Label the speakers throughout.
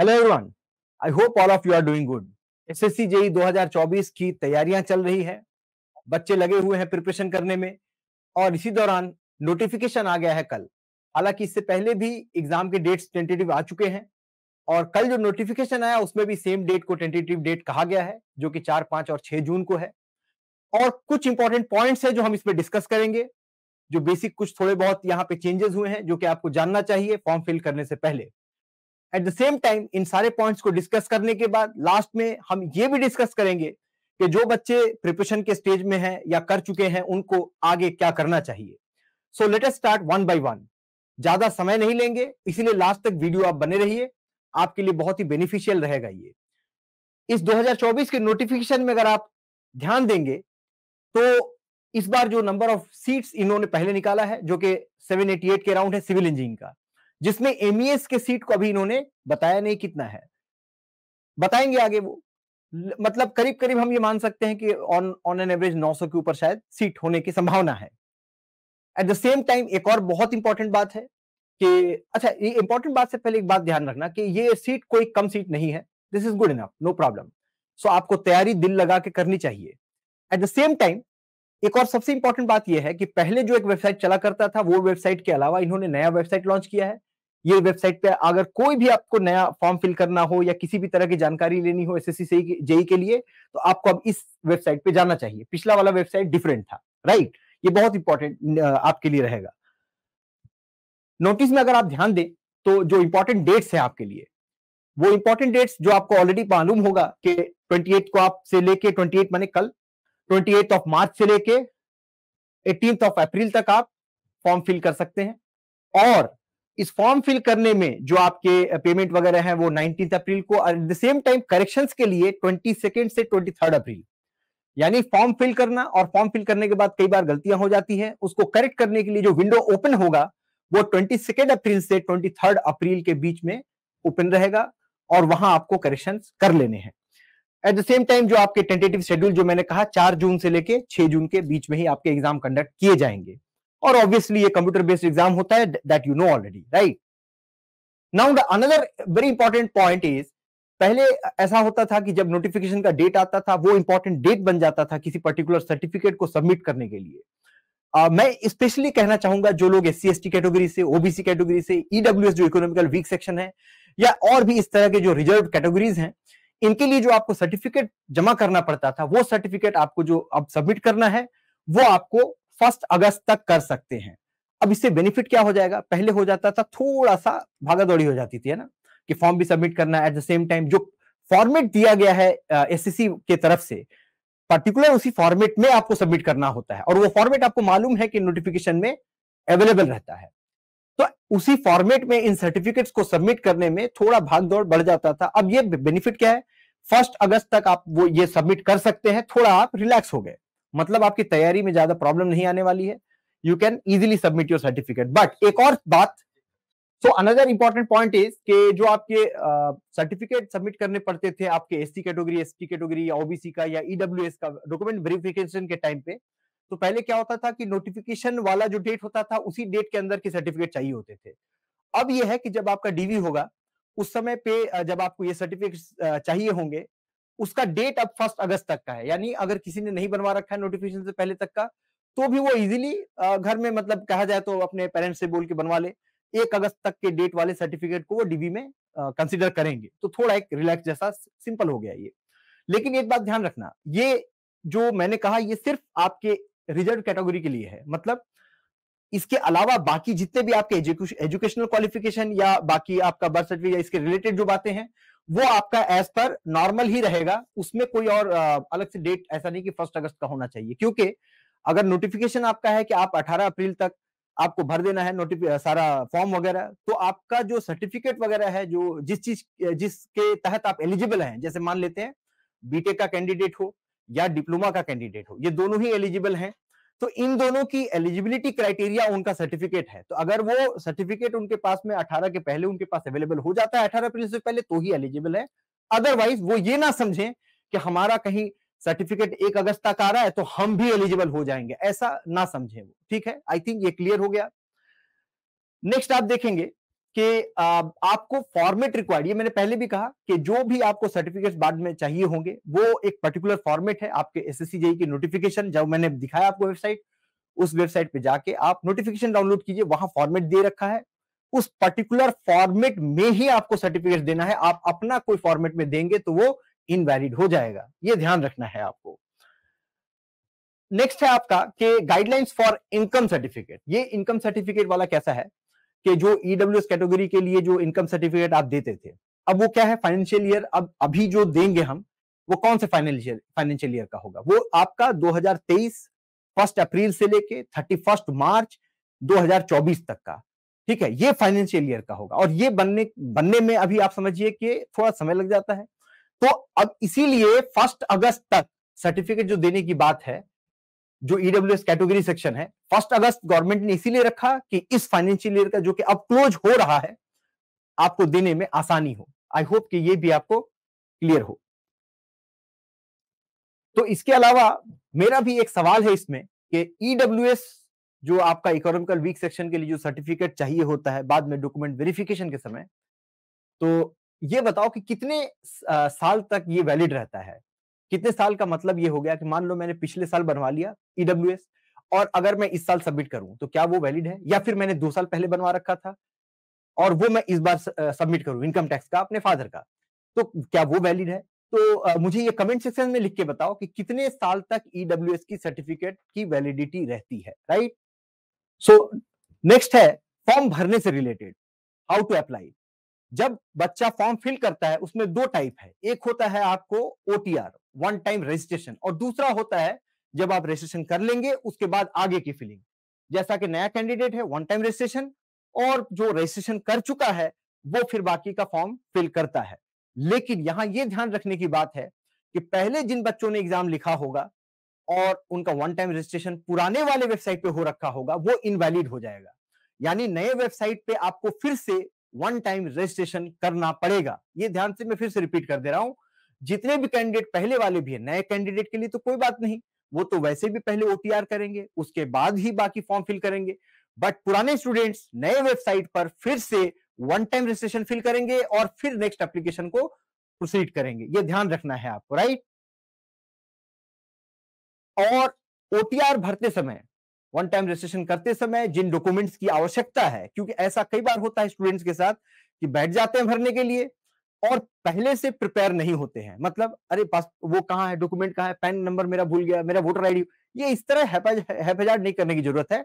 Speaker 1: hello everyone I hope all of you are doing good SSC JE 2024 की तैयारियां चल रही है बच्चे लगे हुए हैं प्रिपरेशन करने में और इसी दौरान नोटिफिकेशन आ गया है कल हालांकि इससे पहले भी एग्जाम के डेट्स टेंटेटिव आ चुके हैं और कल जो नोटिफिकेशन आया उसमें भी सेम डेट को टेंटेटिव डेट कहा गया है जो कि चार पांच और छह जून को है और कुछ इंपॉर्टेंट पॉइंट्स है जो हम इसमें डिस्कस करेंगे जो बेसिक कुछ थोड़े बहुत यहाँ पे चेंजेस हुए हैं जो कि आपको जानना चाहिए फॉर्म फिल करने से पहले एट द सेम टाइम इन सारे पॉइंट्स को डिस्कस करने के बाद लास्ट में हम ये भी डिस्कस करेंगे कि जो बच्चे प्रिपरेशन के स्टेज में हैं या कर चुके हैं उनको आगे क्या करना चाहिए so let us start one by one ज्यादा समय नहीं लेंगे इसीलिए लास्ट तक वीडियो आप बने रहिए आपके लिए बहुत ही बेनिफिशियल रहेगा ये इस 2024 के नोटिफिकेशन में अगर आप ध्यान देंगे तो इस बार जो नंबर ऑफ सीट्स इन्होंने पहले निकाला है जो कि 788 के अराउंड है सिविल इंजीनियरिंग का जिसमें एमईएस e के सीट को अभी इन्होंने बताया नहीं कितना है बताएंगे आगे वो मतलब करीब करीब हम ये मान सकते हैं कि ऑन ऑन एन एवरेज 900 के ऊपर शायद सीट होने की संभावना है एट द सेम टाइम एक और बहुत इंपॉर्टेंट बात है कि अच्छा ये इंपॉर्टेंट बात से पहले एक बात ध्यान रखना कि ये सीट कोई कम सीट नहीं है this is good enough no problem so आपको तैयारी दिल लगा के करनी चाहिए एट द सेम टाइम एक और सबसे इंपॉर्टेंट बात यह है कि पहले जो एक वेबसाइट चला करता था वो वेबसाइट के अलावा इन्होंने नया वेबसाइट लॉन्च किया है ये वेबसाइट पे अगर कोई भी आपको नया फॉर्म फिल करना हो या किसी भी तरह की जानकारी लेनी हो एस एस सी जेई के लिए तो आपको अब इस वेबसाइट पे जाना चाहिए पिछला वाला वेबसाइट डिफरेंट था राइट ये बहुत इंपॉर्टेंट आपके लिए रहेगा नोटिस में अगर आप ध्यान दें तो जो इंपॉर्टेंट डेट्स है आपके लिए वो इंपॉर्टेंट डेट्स जो आपको ऑलरेडी मालूम होगा कि 28 को आप से लेके 28 माने कल 28 ऑफ मार्च से लेके 18 ऑफ अप्रैल तक आप फॉर्म फिल कर सकते हैं और इस फॉर्म फिल करने में जो आपके पेमेंट वगैरह है वो नाइनटीन अप्रैल को at the same time correction के लिए ट्वेंटी सेकेंड से ट्वेंटी थर्ड अप्रैल यानी फॉर्म फिल करना और फॉर्म फिल करने के बाद कई बार गलतियां हो जाती है उसको करेक्ट करने के लिए जो विंडो ओपन होगा वो ट्वेंटी सेकेंड अप्रैल से ट्वेंटी थर्ड अप्रैल के बीच में ओपन रहेगा और वहां आपको करेक्शन कर लेने हैं एट द सेम टाइम जो आपके टेंटेटिव शेड्यूल जो मैंने कहा चार जून से लेके छह जून के बीच में ही आपके एग्जाम कंडक्ट किए जाएंगे और ऑब्वियसली ये कंप्यूटर बेस्ड एग्जाम होता है that you know already right now the another very important point is पहले ऐसा होता था कि जब नोटिफिकेशन का डेट आता था वो इंपॉर्टेंट डेट बन जाता था किसी पर्टिकुलर सर्टिफिकेट को सबमिट करने के लिए uh, मैं स्पेशली कहना चाहूंगा जो लोग एस सी कैटेगरी से ओबीसी कैटेगरी से ईडब्ल्यू e जो इकोनॉमिकल वीक सेक्शन है या और भी इस तरह के जो रिजर्व कैटेगरीज हैं इनके लिए जो आपको सर्टिफिकेट जमा करना पड़ता था वो सर्टिफिकेट आपको जो अब सबमिट करना है वो आपको फर्स्ट अगस्त तक कर सकते हैं अब इससे बेनिफिट क्या हो जाएगा पहले हो जाता था थोड़ा सा भागा दौड़ी हो जाती थी है ना कि फॉर्म भी सबमिट करना एट द सेम टाइम जो फॉर्मेट दिया गया है एस e के तरफ से पर्टिकुलर उसी फॉर्मेट में आपको सबमिट करना होता है और वो फॉर्मेट आपको मालूम है कि नोटिफिकेशन में अवेलेबल रहता है तो उसी फॉर्मेट में इन सर्टिफिकेट्स को सबमिट करने में थोड़ा भाग दौड़ बढ़ जाता था अब ये बेनिफिट क्या है फर्स्ट अगस्त तक आप वो ये सबमिट कर सकते हैं थोड़ा आप रिलैक्स हो गए मतलब आपकी तैयारी में ज्यादा प्रॉब्लम नहीं आने वाली है you can easily submit your certificate but एक और बात so another important point is के जो आपके सर्टिफिकेट uh, सबमिट करने पड़ते थे आपके एसटी कैटेगरी एसटी कैटेगरी या ओबीसी का या ईडब्ल्यू e का डॉक्यूमेंट वेरिफिकेशन के टाइम पे तो पहले क्या होता था कि नोटिफिकेशन वाला जो डेट होता था उसी डेट के अंदर के सर्टिफिकेट चाहिए होते थे अब यह है कि जब आपका डीवी होगा उस समय पे जब आपको ये सर्टिफिकेट चाहिए होंगे उसका डेट अब फर्स्ट अगस्त तक का है यानी अगर किसी ने नहीं बनवा रखा है नोटिफिकेशन से पहले तक का तो भी वो इजीली घर में मतलब कहा जाए तो अपने पेरेंट्स से बोल के बनवा ले एक अगस्त तक के डेट वाले सर्टिफिकेट को वो डीबी में कंसिडर करेंगे तो थोड़ा एक रिलैक्स जैसा सिंपल हो गया ये लेकिन एक बात ध्यान रखना ये जो मैंने कहा ये सिर्फ आपके रिजर्व कैटेगरी के लिए है मतलब इसके अलावा बाकी जितने भी आपके एजुकेशनल क्वालिफिकेशन या बाकी आपका बर्थ सर्टिफिकेट या इसके रिलेटेड जो बातें हैं वो आपका एज पर नॉर्मल ही रहेगा उसमें कोई और अलग से डेट ऐसा नहीं कि फर्स्ट अगस्त का होना चाहिए क्योंकि अगर नोटिफिकेशन आपका है कि आप 18 अप्रैल तक आपको भर देना है नोटिफि सारा फॉर्म वगैरह तो आपका जो सर्टिफिकेट वगैरह है जो जिस चीज जिसके तहत आप एलिजिबल हैं जैसे मान लेते हैं बीटेक का कैंडिडेट हो या डिप्लोमा का कैंडिडेट हो ये दोनों ही एलिजिबल हैं तो इन दोनों की एलिजिबिलिटी क्राइटेरिया उनका सर्टिफिकेट है तो अगर वो सर्टिफिकेट उनके पास में 18 के पहले उनके पास अवेलेबल हो जाता है 18 अप्रैल से पहले तो ही एलिजिबल है अदरवाइज वो ये ना समझें कि हमारा कहीं सर्टिफिकेट एक अगस्त तक आ रहा है तो हम भी एलिजिबल हो जाएंगे ऐसा ना समझे वो ठीक है आई थिंक ये क्लियर हो गया नेक्स्ट आप देखेंगे कि आपको फॉर्मेट रिक्वायर्ड ये मैंने पहले भी कहा कि जो भी आपको सर्टिफिकेट्स बाद में चाहिए होंगे वो एक पर्टिकुलर फॉर्मेट है आपके एस एस e की नोटिफिकेशन जब मैंने दिखाया आपको वेबसाइट उस वेबसाइट पे जाके आप नोटिफिकेशन डाउनलोड कीजिए वहां फॉर्मेट दे रखा है उस पर्टिकुलर फॉर्मेट में ही आपको सर्टिफिकेट देना है आप अपना कोई फॉर्मेट में देंगे तो वो इनवैलिड हो जाएगा ये ध्यान रखना है आपको नेक्स्ट है आपका कि गाइडलाइंस फॉर इनकम सर्टिफिकेट ये इनकम सर्टिफिकेट वाला कैसा है कि जो ईडब्ल्यू e कैटेगरी के लिए जो इनकम सर्टिफिकेट आप देते थे अब वो क्या है फाइनेंशियल ईयर अब अभी जो देंगे हम वो कौन से फाइनेंशियल फाइनेंशियल ईयर का होगा वो आपका 2023 फर्स्ट अप्रैल से लेके 31 मार्च 2024 तक का ठीक है ये फाइनेंशियल ईयर का होगा और ये बनने बनने में अभी आप समझिए कि थोड़ा समय लग जाता है तो अब इसीलिए फर्स्ट अगस्त तक सर्टिफिकेट जो देने की बात है जो ईडब्ल्यू कैटेगरी सेक्शन है फर्स्ट अगस्त गवर्नमेंट ने इसीलिए रखा कि इस फाइनेंशियल ईयर का जो कि अब क्लोज हो रहा है आपको देने में आसानी हो आई होप कि ये भी आपको क्लियर हो तो इसके अलावा मेरा भी एक सवाल है इसमें कि ईडब्ल्यू e जो आपका इकोनॉमिकल वीक सेक्शन के लिए जो सर्टिफिकेट चाहिए होता है बाद में डॉक्यूमेंट वेरिफिकेशन के समय तो ये बताओ कि कितने साल तक ये वैलिड रहता है कितने साल का मतलब ये हो गया कि मान लो मैंने पिछले साल बनवा लिया ईडब्ल्यू e और अगर मैं इस साल सबमिट करूं तो क्या वो वैलिड है या फिर मैंने दो साल पहले बनवा रखा था और वो मैं इस बार सबमिट करूं इनकम टैक्स का अपने फादर का तो क्या वो वैलिड है तो मुझे ये कमेंट सेक्शन में लिख के बताओ कि कितने साल तक ईडब्ल्यू e की सर्टिफिकेट की वैलिडिटी रहती है राइट सो नेक्स्ट है फॉर्म भरने से रिलेटेड हाउ टू अप्लाई जब बच्चा फॉर्म फिल करता है उसमें दो टाइप है एक होता है आपको ओटीआर वन टाइम रजिस्ट्रेशन और दूसरा होता है जब आप रजिस्ट्रेशन कर लेंगे उसके बाद आगे की फिलिंग जैसा कि नया कैंडिडेट है वन टाइम रजिस्ट्रेशन और जो रजिस्ट्रेशन कर चुका है वो फिर बाकी का फॉर्म फिल करता है लेकिन यहां ये ध्यान रखने की बात है कि पहले जिन बच्चों ने एग्जाम लिखा होगा और उनका वन टाइम रजिस्ट्रेशन पुराने वाले वेबसाइट पे हो रखा होगा वो इनवैलिड हो जाएगा यानी नए वेबसाइट पे आपको फिर से वन टाइम रजिस्ट्रेशन करना पड़ेगा ये ध्यान से मैं फिर से रिपीट कर दे रहा हूं जितने भी कैंडिडेट पहले वाले भी है नए कैंडिडेट के लिए तो कोई बात नहीं वो तो वैसे भी पहले ओटीआर करेंगे उसके बाद ही बाकी फॉर्म फिल करेंगे बट पुराने स्टूडेंट्स नए वेबसाइट पर फिर से वन टाइम रजिस्ट्रेशन फिल करेंगे और फिर नेक्स्ट एप्लीकेशन को प्रोसीड करेंगे ये ध्यान रखना है आपको राइट और ओटीआर भरते समय वन टाइम रजिस्ट्रेशन करते समय जिन डॉक्यूमेंट्स की आवश्यकता है क्योंकि ऐसा कई बार होता है स्टूडेंट्स के साथ कि बैठ जाते हैं भरने के लिए और पहले से प्रिपेयर नहीं होते हैं मतलब अरे पास वो कहाँ है डॉक्यूमेंट कहाँ है पैन नंबर मेरा भूल गया मेरा वोटर आईडी ये इस तरह हैपेजार्ड नहीं करने की जरूरत है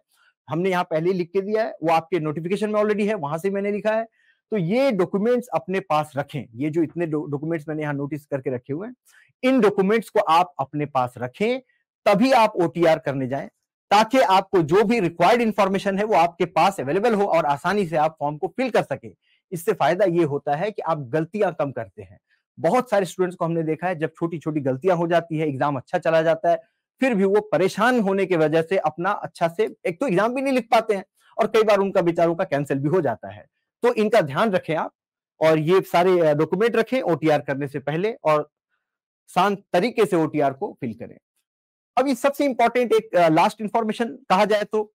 Speaker 1: हमने यहाँ पहले लिख के दिया है वो आपके नोटिफिकेशन में ऑलरेडी है वहां से मैंने लिखा है तो ये डॉक्यूमेंट्स अपने पास रखें ये जो इतने डॉक्यूमेंट्स मैंने यहाँ नोटिस करके रखे हुए हैं इन डॉक्यूमेंट्स को आप अपने पास रखें तभी आप ओटीआर करने जाए ताकि आपको जो भी रिक्वायर्ड इंफॉर्मेशन है वो आपके पास अवेलेबल हो और आसानी से आप फॉर्म को फिल कर सके इससे फायदा ये होता है कि आप गलतियां कम करते हैं बहुत सारे स्टूडेंट्स को हमने देखा है जब छोटी छोटी गलतियां हो जाती है एग्जाम अच्छा चला जाता है फिर भी वो परेशान होने की वजह से अपना अच्छा से एक तो एग्जाम भी नहीं लिख पाते हैं और कई बार उनका बेचारों का कैंसिल भी हो जाता है तो इनका ध्यान रखें आप और ये सारे डॉक्यूमेंट रखें ओटीआर करने से पहले और शांत तरीके से ओटीआर को फिल करें अब ये सबसे इंपॉर्टेंट एक लास्ट इंफॉर्मेशन कहा जाए तो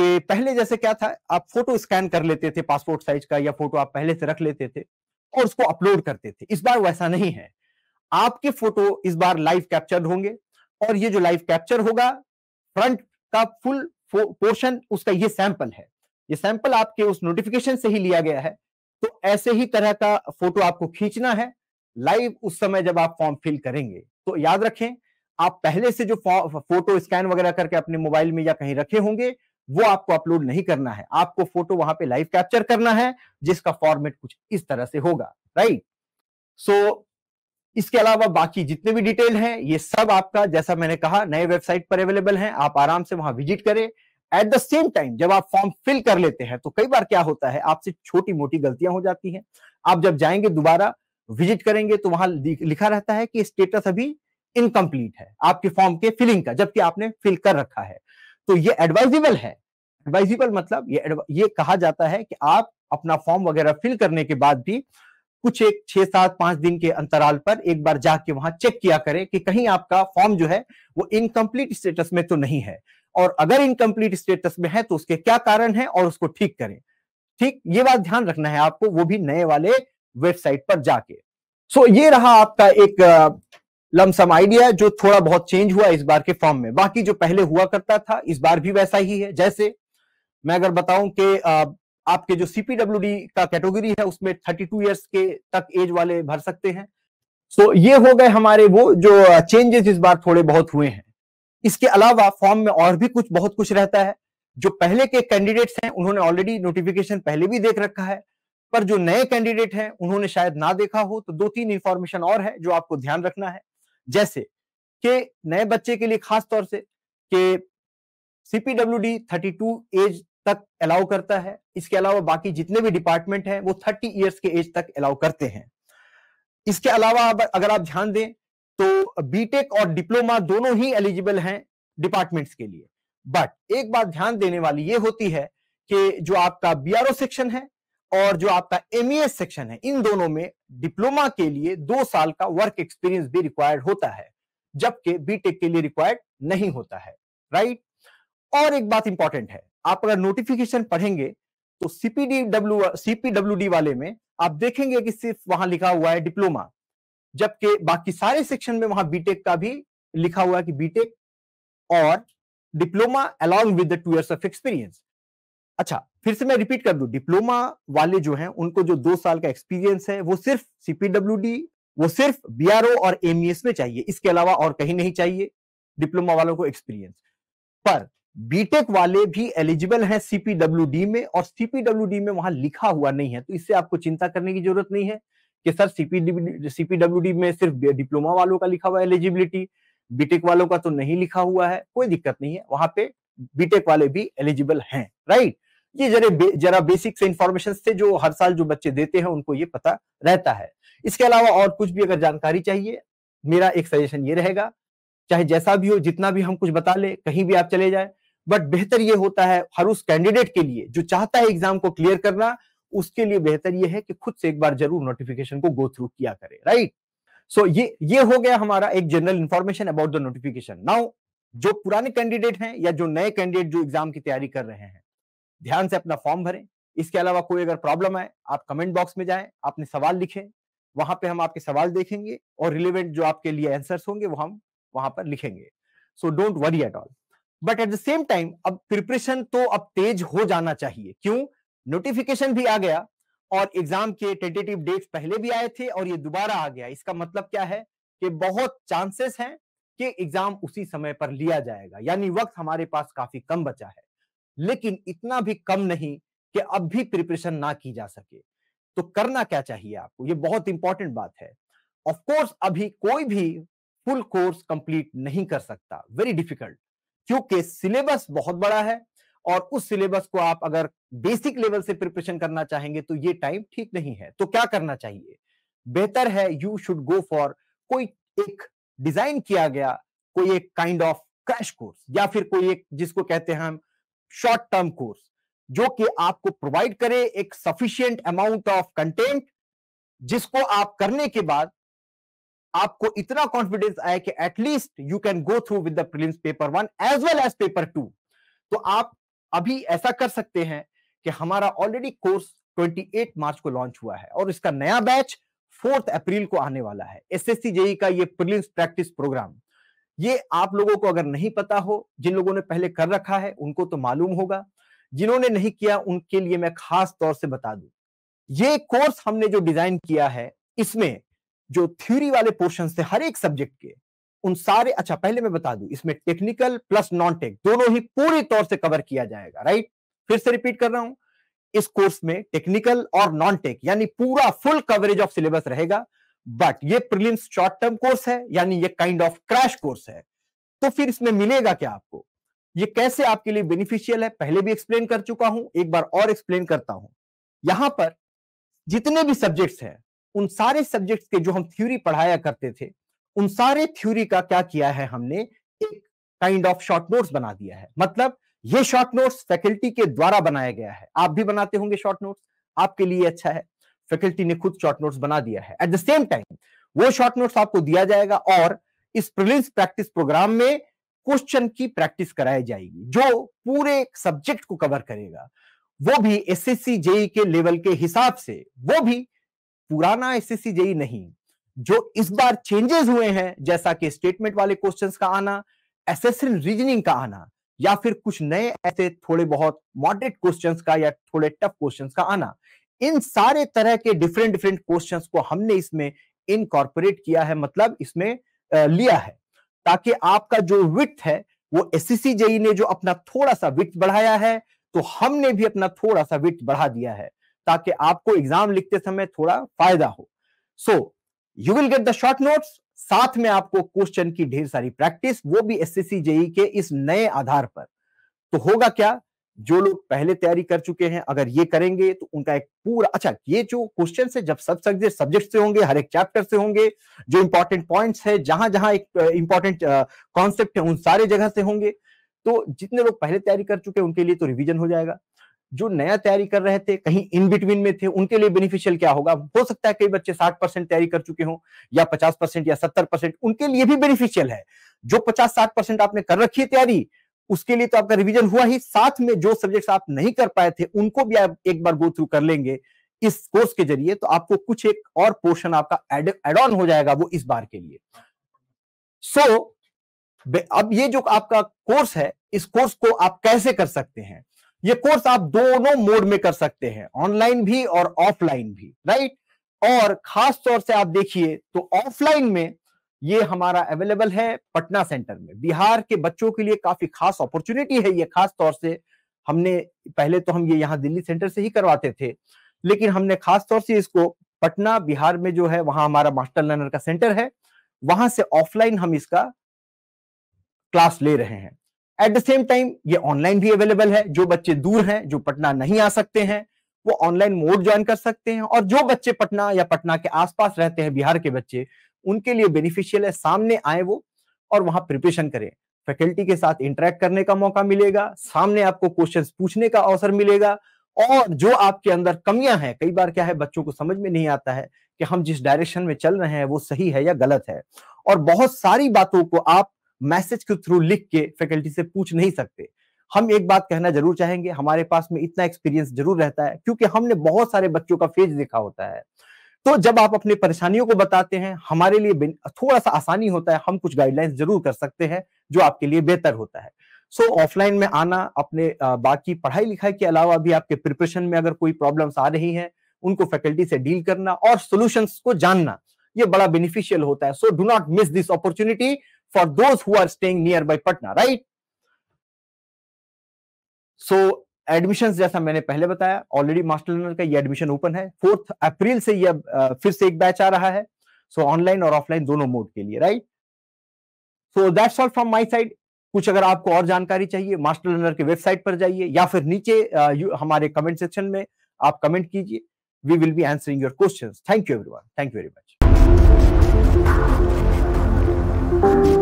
Speaker 1: कि पहले जैसे क्या था आप फोटो स्कैन कर लेते थे पासपोर्ट साइज का या फोटो आप पहले से रख लेते थे और उसको अपलोड करते थे इस बार वैसा नहीं है आपके फोटो इस बार लाइव कैप्चर होंगे और ये जो लाइव कैप्चर होगा फ्रंट का फुल पोर्शन उसका ये सैंपल है ये सैंपल आपके उस नोटिफिकेशन से ही लिया गया है तो ऐसे ही तरह का फोटो आपको खींचना है लाइव उस समय जब आप फॉर्म फिल करेंगे तो याद रखें आप पहले से जो फोटो स्कैन वगैरह करके अपने मोबाइल में या कहीं रखे होंगे वो आपको अपलोड नहीं करना है आपको फोटो वहां पे लाइव कैप्चर करना है जिसका फॉर्मेट कुछ इस तरह से होगा राइट सो so, इसके अलावा बाकी जितने भी डिटेल हैं ये सब आपका जैसा मैंने कहा नए वेबसाइट पर अवेलेबल है आप आराम से वहां विजिट करें एट द सेम टाइम जब आप फॉर्म फिल कर लेते हैं तो कई बार क्या होता है आपसे छोटी मोटी गलतियां हो जाती हैं आप जब जाएंगे दोबारा विजिट करेंगे तो वहां लिखा रहता है कि स्टेटस अभी इनकम्प्लीट है आपके फॉर्म के फिलिंग का जबकि आपने फिल कर रखा है तो ये एडवाइजेबल है एडवाइजेबल मतलब ये ये कहा जाता है कि आप अपना फॉर्म वगैरह फिल करने के बाद भी कुछ एक छह सात पांच दिन के अंतराल पर एक बार जाके वहां चेक किया करें कि कहीं आपका फॉर्म जो है वो इनकम्प्लीट स्टेटस में तो नहीं है और अगर इनकम्प्लीट स्टेटस में है तो उसके क्या कारण है और उसको ठीक करें ठीक ये बात ध्यान रखना है आपको वो भी नए वाले वेबसाइट पर जाके सो so, ये रहा आपका एक लमसम आइडिया जो थोड़ा बहुत चेंज हुआ इस बार के फॉर्म में बाकी जो पहले हुआ करता था इस बार भी वैसा ही है जैसे मैं अगर बताऊं कि आपके जो सीपीडब्ल्यू का कैटेगरी है उसमें 32 ईयर्स के तक एज वाले भर सकते हैं सो so, ये हो गए हमारे वो जो चेंजेस इस बार थोड़े बहुत हुए हैं इसके अलावा फॉर्म में और भी कुछ बहुत कुछ रहता है जो पहले के कैंडिडेट्स हैं उन्होंने ऑलरेडी नोटिफिकेशन पहले भी देख रखा है पर जो नए कैंडिडेट हैं उन्होंने शायद ना देखा हो तो दो तीन इंफॉर्मेशन और है जो आपको ध्यान रखना है जैसे कि नए बच्चे के लिए खास तौर से कि थर्टी टू एज तक अलाउ करता है इसके अलावा बाकी जितने भी डिपार्टमेंट हैं वो थर्टी इयर्स के एज तक अलाउ करते हैं इसके अलावा अगर आप ध्यान दें तो बीटेक और डिप्लोमा दोनों ही एलिजिबल हैं डिपार्टमेंट्स के लिए बट एक बात ध्यान देने वाली ये होती है कि जो आपका बीआरओ सेक्शन है और जो आपका एम सेक्शन e है इन दोनों में डिप्लोमा के लिए दो साल का वर्क एक्सपीरियंस भी रिक्वायर्ड होता है जबकि बीटेक के लिए रिक्वायर्ड नहीं होता है राइट और एक बात इंपॉर्टेंट है आप अगर नोटिफिकेशन पढ़ेंगे तो सीपीडी सीपीडब्ल्यू डी वाले में आप देखेंगे कि सिर्फ वहां लिखा हुआ है डिप्लोमा जबकि बाकी सारे सेक्शन में वहां बीटेक का भी लिखा हुआ है कि बीटेक और diploma along with the two years of experience अच्छा फिर से मैं रिपीट कर दू डिप्लोमा वाले जो हैं उनको जो दो साल का एक्सपीरियंस है वो सिर्फ सीपीडब्ल्यू वो सिर्फ बी और एमईएस e में चाहिए इसके अलावा और कहीं नहीं चाहिए डिप्लोमा वालों को एक्सपीरियंस पर बीटेक वाले भी एलिजिबल हैं सीपीडब्ल्यू में और सीपीडब्ल्यू में वहां लिखा हुआ नहीं है तो इससे आपको चिंता करने की जरूरत नहीं है कि सर सीपी डी में सिर्फ डिप्लोमा वालों का लिखा हुआ एलिजिबिलिटी बीटेक वालों का तो नहीं लिखा हुआ है कोई दिक्कत नहीं है वहां पे बीटेक वाले भी एलिजिबल हैं राइट ये जरा बे, जरा बेसिक से इंफॉर्मेशन थे जो हर साल जो बच्चे देते हैं उनको ये पता रहता है इसके अलावा और कुछ भी अगर जानकारी चाहिए मेरा एक सजेशन ये रहेगा चाहे जैसा भी हो जितना भी हम कुछ बता ले कहीं भी आप चले जाए बट बेहतर ये होता है हर उस कैंडिडेट के लिए जो चाहता है एग्जाम को क्लियर करना उसके लिए बेहतर ये है कि खुद से एक बार जरूर नोटिफिकेशन को गो थ्रू किया करे राइट सो ये ये हो गया हमारा एक general information about the notification now जो पुराने कैंडिडेट हैं या जो नए कैंडिडेट जो एग्जाम की तैयारी कर रहे हैं ध्यान से अपना फॉर्म भरें इसके अलावा कोई अगर प्रॉब्लम आए आप कमेंट बॉक्स में जाएं आपने सवाल लिखें वहां पे हम आपके सवाल देखेंगे और रिलेवेंट जो आपके लिए आंसर्स होंगे वो हम वहां पर लिखेंगे so don't worry at all but at the same time अब प्रिपरेशन तो अब तेज हो जाना चाहिए क्यों नोटिफिकेशन भी आ गया और एग्जाम के टेंटेटिव डेट्स पहले भी आए थे और ये दोबारा आ गया इसका मतलब क्या है कि बहुत चांसेस हैं कि एग्जाम उसी समय पर लिया जाएगा यानी वक्त हमारे पास काफी कम बचा है लेकिन इतना भी कम नहीं कि अब भी प्रिपरेशन ना की जा सके तो करना क्या चाहिए आपको ये बहुत इंपॉर्टेंट बात है ऑफ कोर्स अभी कोई भी फुल कोर्स कंप्लीट नहीं कर सकता वेरी डिफिकल्ट क्योंकि सिलेबस बहुत बड़ा है और उस सिलेबस को आप अगर बेसिक लेवल से प्रिपरेशन करना चाहेंगे तो ये टाइम ठीक नहीं है तो क्या करना चाहिए बेहतर है यू शुड गो फॉर कोई एक डिजाइन किया गया कोई एक काइंड ऑफ क्रैश कोर्स या फिर कोई एक जिसको कहते हैं हम शॉर्ट टर्म कोर्स जो कि आपको प्रोवाइड करे एक सफिशियंट अमाउंट ऑफ कंटेंट जिसको आप करने के बाद आपको इतना कॉन्फिडेंस आए कि at least you can go through with the prelims paper one as well as paper two तो आप अभी ऐसा कर सकते हैं कि हमारा ऑलरेडी कोर्स 28 मार्च को लॉन्च हुआ है और इसका नया बैच फोर्थ अप्रैल को आने वाला है एसएससी जेई e का ये प्रीलिम्स प्रैक्टिस प्रोग्राम ये आप लोगों को अगर नहीं पता हो जिन लोगों ने पहले कर रखा है उनको तो मालूम होगा जिन्होंने नहीं किया उनके लिए मैं खास तौर से बता दू ये कोर्स हमने जो डिजाइन किया है इसमें जो थ्योरी वाले पोर्शन थे हर एक सब्जेक्ट के उन सारे अच्छा पहले मैं बता दू इसमें टेक्निकल प्लस नॉन टेक दोनों ही पूरे तौर से कवर किया जाएगा राइट फिर से रिपीट कर रहा हूं इस कोर्स में टेक्निकल और नॉन टेक यानी पूरा फुल कवरेज ऑफ सिलेबस रहेगा बट ये प्रीलिम्स शॉर्ट टर्म कोर्स है यानी ये काइंड ऑफ क्रैश कोर्स है तो फिर इसमें मिलेगा क्या आपको ये कैसे आपके लिए बेनिफिशियल है पहले भी एक्सप्लेन कर चुका हूं एक बार और एक्सप्लेन करता हूं यहां पर जितने भी सब्जेक्ट्स हैं उन सारे सब्जेक्ट्स के जो हम थ्योरी पढ़ाया करते थे उन सारे थ्योरी का क्या किया है हमने एक काइंड ऑफ शॉर्ट नोट्स बना दिया है मतलब ये शॉर्ट नोट्स फैकल्टी के द्वारा बनाया गया है आप भी बनाते होंगे शॉर्ट नोट्स आपके लिए अच्छा है फैकल्टी ने खुद शॉर्ट नोट्स बना दिया है एट द सेम टाइम वो शॉर्ट नोट्स आपको दिया जाएगा और इस प्रिलिम्स प्रैक्टिस प्रोग्राम में क्वेश्चन की प्रैक्टिस कराई जाएगी जो पूरे सब्जेक्ट को कवर करेगा वो भी एसएससी जेई e के लेवल के हिसाब से वो भी पुराना एसएससी जेई e नहीं जो इस बार चेंजेस हुए हैं जैसा कि स्टेटमेंट वाले क्वेश्चंस का आना एसेसरी रीजनिंग का आना या फिर कुछ नए ऐसे थोड़े बहुत मॉडरेट क्वेश्चंस का या थोड़े टफ क्वेश्चंस का आना इन सारे तरह के डिफरेंट डिफरेंट क्वेश्चंस को हमने इसमें इनकॉर्पोरेट किया है मतलब इसमें लिया है ताकि आपका जो विथ है वो एस सी e ने जो अपना थोड़ा सा विथ बढ़ाया है तो हमने भी अपना थोड़ा सा विथ बढ़ा दिया है ताकि आपको एग्जाम लिखते समय थोड़ा फायदा हो so you will get the short notes साथ में आपको क्वेश्चन की ढेर सारी प्रैक्टिस वो भी एस जेई e के इस नए आधार पर तो होगा क्या जो लोग पहले तैयारी कर चुके हैं अगर ये करेंगे तो उनका एक पूरा अच्छा ये जो क्वेश्चन है जब सब सब्जेक्ट सब्जेक्ट से होंगे हर एक चैप्टर से होंगे जो इंपॉर्टेंट पॉइंट्स है जहां जहां एक इंपॉर्टेंट कॉन्सेप्ट है उन सारे जगह से होंगे तो जितने लोग पहले तैयारी कर चुके हैं उनके लिए तो रिविजन हो जाएगा जो नया तैयारी कर रहे थे कहीं इन बिटवीन में थे उनके लिए बेनिफिशियल क्या होगा हो सकता है कई बच्चे 60 परसेंट तैयारी कर चुके हों या 50 परसेंट या 70 परसेंट उनके लिए भी बेनिफिशियल है जो 50-60 परसेंट आपने कर रखी है तैयारी उसके लिए तो आपका रिवीजन हुआ ही साथ में जो सब्जेक्ट्स आप नहीं कर पाए थे उनको भी आप एक बार गो थ्रू कर लेंगे इस कोर्स के जरिए तो आपको कुछ एक और पोर्शन आपका एड ऑन हो जाएगा वो इस बार के लिए सो so, अब ये जो आपका कोर्स है इस कोर्स को आप कैसे कर सकते हैं ये कोर्स आप दोनों मोड में कर सकते हैं ऑनलाइन भी और ऑफलाइन भी राइट और खास तौर से आप देखिए तो ऑफलाइन में ये हमारा अवेलेबल है पटना सेंटर में बिहार के बच्चों के लिए काफी खास अपॉर्चुनिटी है ये खास तौर से हमने पहले तो हम ये यहाँ दिल्ली सेंटर से ही करवाते थे लेकिन हमने खास तौर से इसको पटना बिहार में जो है वहां हमारा मास्टर लर्नर का सेंटर है वहां से ऑफलाइन हम इसका क्लास ले रहे हैं एट द सेम टाइम ये ऑनलाइन भी अवेलेबल है जो बच्चे दूर हैं जो पटना नहीं आ सकते हैं वो ऑनलाइन मोड ज्वाइन कर सकते हैं और जो बच्चे पटना या पटना के आसपास रहते हैं बिहार के बच्चे उनके लिए बेनिफिशियल है सामने आए वो और वहां प्रिपरेशन करें फैकल्टी के साथ इंटरेक्ट करने का मौका मिलेगा सामने आपको क्वेश्चन पूछने का अवसर मिलेगा और जो आपके अंदर कमियां हैं कई बार क्या है बच्चों को समझ में नहीं आता है कि हम जिस डायरेक्शन में चल रहे हैं वो सही है या गलत है और बहुत सारी बातों को आप मैसेज के थ्रू लिख के फैकल्टी से पूछ नहीं सकते हम एक बात कहना जरूर चाहेंगे हमारे पास में इतना एक्सपीरियंस जरूर रहता है क्योंकि हमने बहुत सारे बच्चों का फेज देखा होता है तो जब आप अपनी परेशानियों को बताते हैं हमारे लिए थोड़ा सा आसानी होता है हम कुछ गाइडलाइंस जरूर कर सकते हैं जो आपके लिए बेहतर होता है सो so, ऑफलाइन में आना अपने बाकी पढ़ाई लिखाई के अलावा भी आपके प्रिपरेशन में अगर कोई प्रॉब्लम्स आ रही हैं उनको फैकल्टी से डील करना और सोल्यूशन को जानना ये बड़ा बेनिफिशियल होता है so do not miss this opportunity for those who are staying nearby Patna right so admission जैसा मैंने पहले बताया ऑलरेडी मास्टर लर्नर का ये एडमिशन ओपन है फोर्थ अप्रैल से यह फिर से एक बैच आ रहा है सो ऑनलाइन और ऑफलाइन दोनों मोड के लिए right so that's all from my side कुछ अगर आपको और जानकारी चाहिए मास्टर लर्नर के वेबसाइट पर जाइए या फिर नीचे आ, हमारे कमेंट सेक्शन में आप कमेंट कीजिए we will be answering your question thank you everyone thank you very much